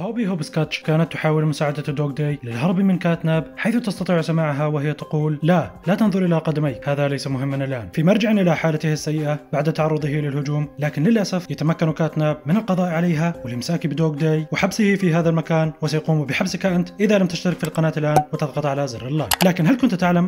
هوبي هوبسكاتش كانت تحاول مساعدة دوغ داي للهرب من كاتناب حيث تستطيع سماعها وهي تقول لا لا تنظر إلى قدميك هذا ليس مهما الآن في مرجع إلى حالته السيئة بعد تعرضه للهجوم لكن للأسف يتمكن كاتناب من القضاء عليها والإمساك بدوغ داي وحبسه في هذا المكان وسيقوم بحبسك أنت إذا لم تشترك في القناة الآن وتضغط على زر اللايك لكن هل كنت تعلم